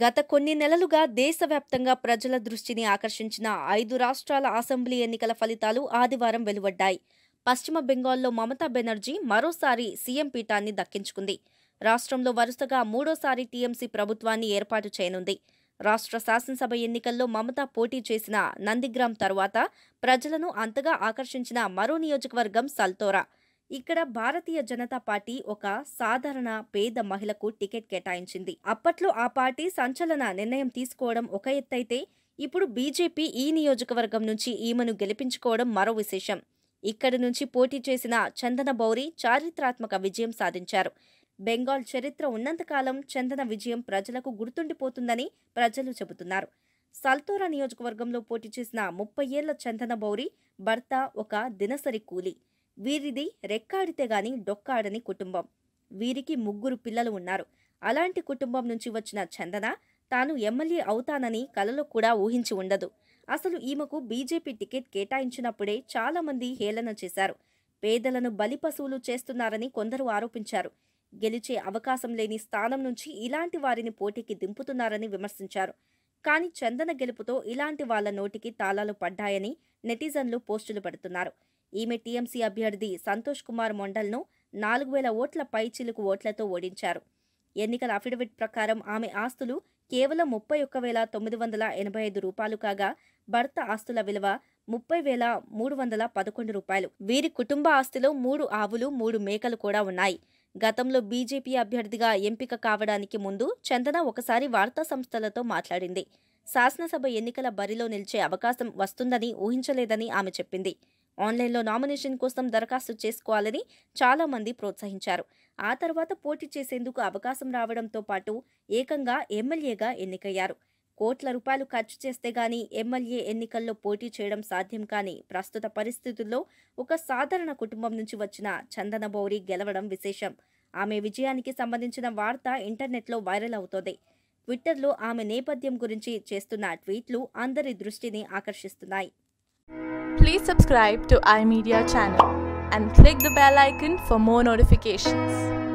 గత కొన్ని నెలలుగా దేశవ్యాప్తంగా ప్రజల దృష్టిని ఆకర్షించిన ఐదు రాష్ట్రాల అసెంబ్లీ ఎన్నికల ఫలితాలు ఆదివారం వెలువడ్డాయి పశ్చిమ బెంగాల్లో మమతా బెనర్జీ మరోసారి సీఎం పీఠాన్ని దక్కించుకుంది రాష్ట్రంలో వరుసగా మూడోసారి టీఎంసీ ప్రభుత్వాన్ని ఏర్పాటు చేయనుంది రాష్ట్ర శాసనసభ ఎన్నికల్లో మమతా పోటీ చేసిన నందిగ్రామ్ తర్వాత ప్రజలను అంతగా ఆకర్షించిన మరో నియోజకవర్గం సల్తోరా ఇక్కడ భారతీయ జనతా పార్టీ ఒక సాధారణ పేద మహిళకు టికెట్ కేటాయించింది అప్పట్లో ఆ పార్టీ సంచలన నిర్ణయం తీసుకోవడం ఒక ఎత్తైతే ఇప్పుడు బీజేపీ ఈ నియోజకవర్గం నుంచి ఈమెను గెలిపించుకోవడం మరో విశేషం ఇక్కడి నుంచి పోటీ చేసిన చందన బౌరి చారిత్రాత్మక విజయం సాధించారు బెంగాల్ చరిత్ర ఉన్నంతకాలం చందన విజయం ప్రజలకు గుర్తుండిపోతుందని ప్రజలు చెబుతున్నారు సల్తోరా నియోజకవర్గంలో పోటీ చేసిన ముప్పై ఏళ్ల చందన భర్త ఒక దినసరి కూలీ వీరిది రెక్కాడితే గాని డొక్కాడని కుటుంబం వీరికి ముగ్గురు పిల్లలు ఉన్నారు అలాంటి కుటుంబం నుంచి వచ్చిన చందన తాను ఎమ్మెల్యే అవుతానని కలలో కూడా ఊహించి ఉండదు అసలు ఈమెకు బీజేపీ టికెట్ కేటాయించినప్పుడే చాలామంది హేళన చేశారు పేదలను బలి పశువులు చేస్తున్నారని కొందరు ఆరోపించారు గెలిచే అవకాశం లేని స్థానం నుంచి ఇలాంటి వారిని పోటీకి దింపుతున్నారని విమర్శించారు కానీ చందన గెలుపుతో ఇలాంటి వాళ్ళ నోటికి తాళాలు పడ్డాయని నెటిజన్లు పోస్టులు పెడుతున్నారు ఈమె టీఎంసీ అభ్యర్థి సంతోష్ కుమార్ మొండల్ను నాలుగు వేల ఓట్ల పైచిలుకు ఓట్లతో ఓడించారు ఎన్నికల అఫిడవిట్ ప్రకారం ఆమె ఆస్తులు కేవలం ముప్పై ఒక్క వేల తొమ్మిది వందల ఎనభై ఐదు రూపాయలు కాగా భర్త ఆస్తుల విలువ ముప్పై వేల మూడు వందల పదకొండు రూపాయలు వీరి కుటుంబ ఆస్తిలో మూడు ఆవులు మూడు మేకలు కూడా ఉన్నాయి గతంలో బీజేపీ అభ్యర్థిగా ఎంపిక కావడానికి ముందు చందన ఒకసారి వార్తా సంస్థలతో మాట్లాడింది శాసనసభ ఎన్నికల బరిలో నిలిచే అవకాశం వస్తుందని ఊహించలేదని ఆమె చెప్పింది ఆన్లైన్లో నామినేషన్ కోసం దరఖాస్తు చేసుకోవాలని చాలామంది ప్రోత్సహించారు ఆ తర్వాత పోటీ చేసేందుకు అవకాశం రావడంతో పాటు ఏకంగా ఎమ్మెల్యేగా ఎన్నికయ్యారు కోట్ల రూపాయలు ఖర్చు చేస్తే గాని ఎమ్మెల్యే ఎన్నికల్లో పోటీ చేయడం సాధ్యం కాని ప్రస్తుత పరిస్థితుల్లో ఒక సాధారణ కుటుంబం నుంచి వచ్చిన చందనబౌరి గెలవడం విశేషం ఆమె విజయానికి సంబంధించిన వార్త ఇంటర్నెట్లో వైరల్ అవుతోంది ట్విట్టర్లో ఆమె నేపథ్యం గురించి చేస్తున్న ట్వీట్లు అందరి దృష్టిని ఆకర్షిస్తున్నాయి Please subscribe to iMedia channel and click the bell icon for more notifications.